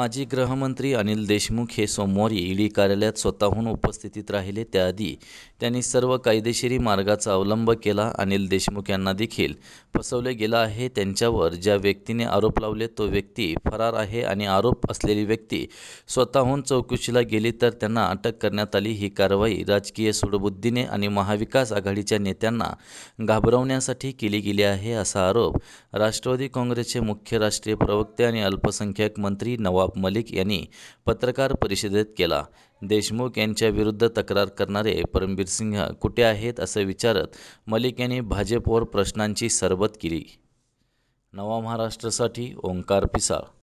माजी गृहमंत्री अनिल देशमुख हे सोमवारी ईडी कार्यालयात स्वतःहून उपस्थितीत राहिले त्याआधी त्यांनी सर्व कायदेशीरी मार्गाचा अवलंब केला अनिल देशमुख यांना देखील फसवले गेलं आहे त्यांच्यावर ज्या व्यक्तीने आरोप लावले तो व्यक्ती फरार आहे आणि आरोप असलेली व्यक्ती स्वतःहून चौकशीला गेली तर त्यांना अटक करण्यात आली ही कारवाई राजकीय सुडबुद्धीने आणि महाविकास आघाडीच्या नेत्यांना घाबरवण्यासाठी केली गेली आहे असा आरोप राष्ट्रवादी काँग्रेसचे मुख्य राष्ट्रीय प्रवक्ते आणि अल्पसंख्याक मंत्री नवाब मलिक यांनी पत्रकार परिषदेत केला देशमुख यांच्या विरुद्ध तक्रार करणारे परमबीर सिंह कुठे आहेत असं विचारत मलिक यांनी भाजपवर प्रश्नांची सरबत केली नवा महाराष्ट्रासाठी ओंकार पिसाळ